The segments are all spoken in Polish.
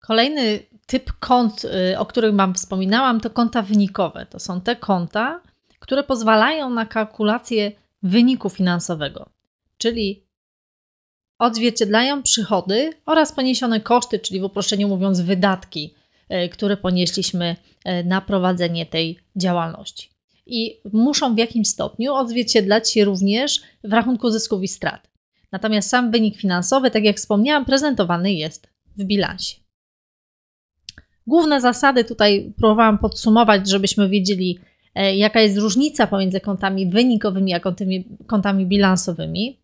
Kolejny typ kont, y, o których Wam wspominałam, to konta wynikowe. To są te konta, które pozwalają na kalkulację wyniku finansowego, czyli odzwierciedlają przychody oraz poniesione koszty, czyli w uproszczeniu mówiąc wydatki, y, które ponieśliśmy y, na prowadzenie tej działalności i muszą w jakimś stopniu odzwierciedlać się również w rachunku zysków i strat. Natomiast sam wynik finansowy, tak jak wspomniałam, prezentowany jest w bilansie. Główne zasady tutaj próbowałam podsumować, żebyśmy wiedzieli, e, jaka jest różnica pomiędzy kontami wynikowymi a kontami, kontami bilansowymi.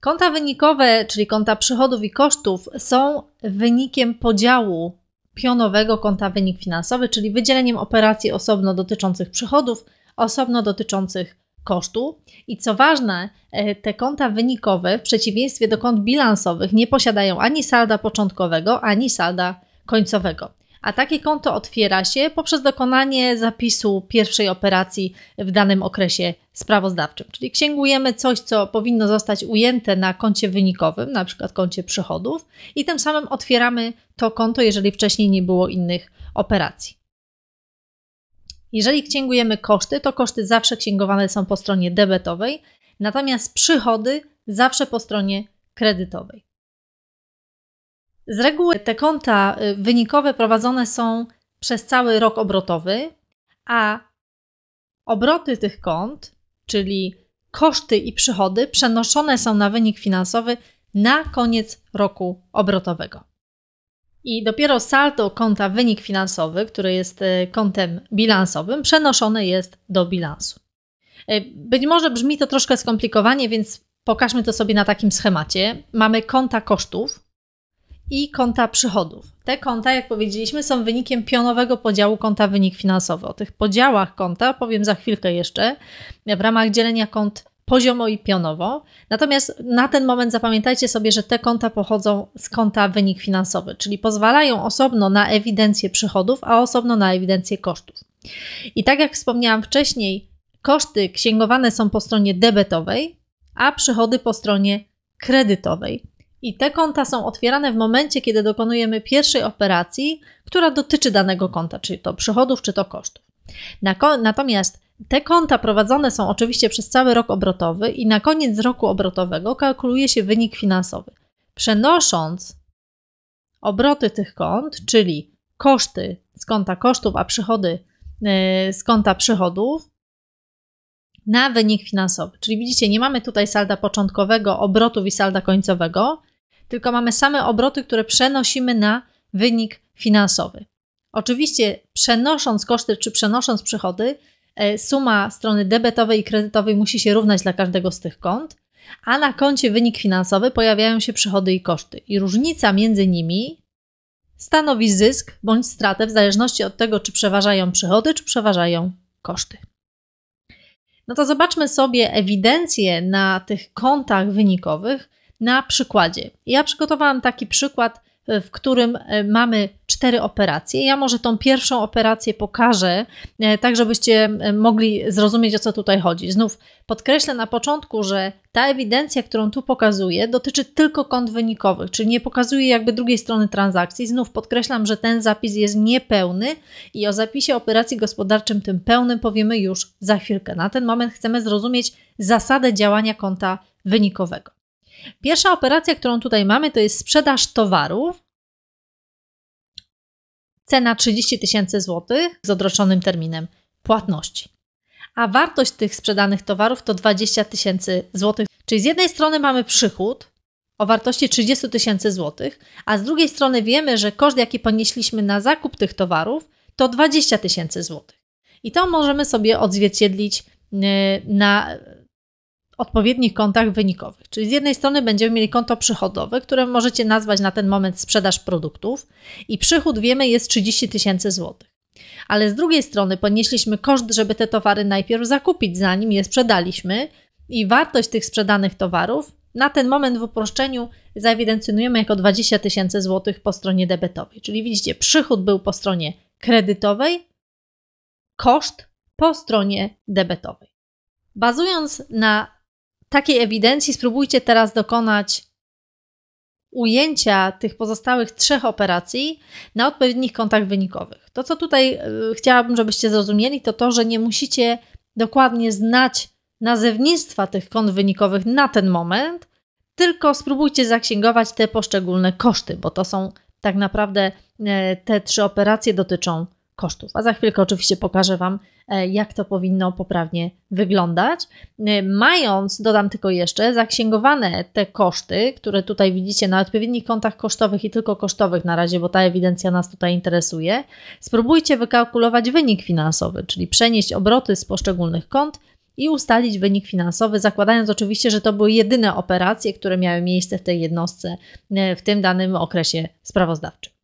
Konta wynikowe, czyli konta przychodów i kosztów, są wynikiem podziału pionowego konta wynik finansowy, czyli wydzieleniem operacji osobno dotyczących przychodów osobno dotyczących kosztu. I co ważne, e, te konta wynikowe w przeciwieństwie do kont bilansowych nie posiadają ani salda początkowego, ani salda końcowego. A takie konto otwiera się poprzez dokonanie zapisu pierwszej operacji w danym okresie sprawozdawczym. Czyli księgujemy coś, co powinno zostać ujęte na koncie wynikowym, na przykład koncie przychodów, i tym samym otwieramy to konto, jeżeli wcześniej nie było innych operacji. Jeżeli księgujemy koszty, to koszty zawsze księgowane są po stronie debetowej, natomiast przychody zawsze po stronie kredytowej. Z reguły te konta y, wynikowe prowadzone są przez cały rok obrotowy, a obroty tych kont, czyli koszty i przychody, przenoszone są na wynik finansowy na koniec roku obrotowego. I dopiero saldo konta wynik finansowy, który jest e, kontem bilansowym, przenoszone jest do bilansu. E, być może brzmi to troszkę skomplikowanie, więc pokażmy to sobie na takim schemacie. Mamy konta kosztów i konta przychodów. Te konta, jak powiedzieliśmy, są wynikiem pionowego podziału konta wynik finansowy. O tych podziałach konta powiem za chwilkę jeszcze w ramach dzielenia kont poziomo i pionowo. Natomiast na ten moment zapamiętajcie sobie, że te konta pochodzą z konta wynik finansowy, czyli pozwalają osobno na ewidencję przychodów, a osobno na ewidencję kosztów. I tak jak wspomniałam wcześniej, koszty księgowane są po stronie debetowej, a przychody po stronie kredytowej. I te konta są otwierane w momencie, kiedy dokonujemy pierwszej operacji, która dotyczy danego konta, czy to przychodów, czy to kosztów. Natomiast te konta prowadzone są oczywiście przez cały rok obrotowy i na koniec roku obrotowego kalkuluje się wynik finansowy. Przenosząc obroty tych kont, czyli koszty z konta kosztów, a przychody e, z konta przychodów, na wynik finansowy. Czyli widzicie, nie mamy tutaj salda początkowego, obrotów i salda końcowego, tylko mamy same obroty, które przenosimy na wynik finansowy. Oczywiście, przenosząc koszty czy przenosząc przychody, E, suma strony debetowej i kredytowej musi się równać dla każdego z tych kont, a na koncie wynik finansowy pojawiają się przychody i koszty. I różnica między nimi stanowi zysk bądź stratę w zależności od tego, czy przeważają przychody, czy przeważają koszty. No to zobaczmy sobie ewidencję na tych kontach wynikowych na przykładzie. Ja przygotowałam taki przykład w którym e, mamy cztery operacje. Ja może tą pierwszą operację pokażę, e, tak żebyście e, mogli zrozumieć, o co tutaj chodzi. Znów podkreślę na początku, że ta ewidencja, którą tu pokazuję, dotyczy tylko kont wynikowych, czyli nie pokazuje jakby drugiej strony transakcji. Znów podkreślam, że ten zapis jest niepełny i o zapisie operacji gospodarczym tym pełnym powiemy już za chwilkę. Na ten moment chcemy zrozumieć zasadę działania konta wynikowego. Pierwsza operacja, którą tutaj mamy, to jest sprzedaż towarów. Cena 30 tysięcy złotych z odroczonym terminem płatności. A wartość tych sprzedanych towarów to 20 tysięcy złotych. Czyli z jednej strony mamy przychód o wartości 30 tysięcy złotych, a z drugiej strony wiemy, że koszt, jaki ponieśliśmy na zakup tych towarów, to 20 tysięcy złotych. I to możemy sobie odzwierciedlić e, na odpowiednich kontach wynikowych. Czyli z jednej strony będziemy mieli konto przychodowe, które możecie nazwać na ten moment sprzedaż produktów i przychód wiemy jest 30 tysięcy złotych. Ale z drugiej strony ponieśliśmy koszt, żeby te towary najpierw zakupić, zanim je sprzedaliśmy i wartość tych sprzedanych towarów na ten moment w uproszczeniu zaewidencjonujemy jako 20 tysięcy złotych po stronie debetowej. Czyli widzicie, przychód był po stronie kredytowej, koszt po stronie debetowej. Bazując na takiej ewidencji spróbujcie teraz dokonać ujęcia tych pozostałych trzech operacji na odpowiednich kontach wynikowych. To, co tutaj e, chciałabym, żebyście zrozumieli, to to, że nie musicie dokładnie znać nazewnictwa tych kont wynikowych na ten moment, tylko spróbujcie zaksięgować te poszczególne koszty, bo to są tak naprawdę e, te trzy operacje dotyczą kosztów. A za chwilkę oczywiście pokażę Wam, e, jak to powinno poprawnie wyglądać. E, mając, dodam tylko jeszcze, zaksięgowane te koszty, które tutaj widzicie na odpowiednich kontach kosztowych i tylko kosztowych na razie, bo ta ewidencja nas tutaj interesuje, spróbujcie wykalkulować wynik finansowy, czyli przenieść obroty z poszczególnych kont i ustalić wynik finansowy, zakładając oczywiście, że to były jedyne operacje, które miały miejsce w tej jednostce e, w tym danym okresie sprawozdawczym.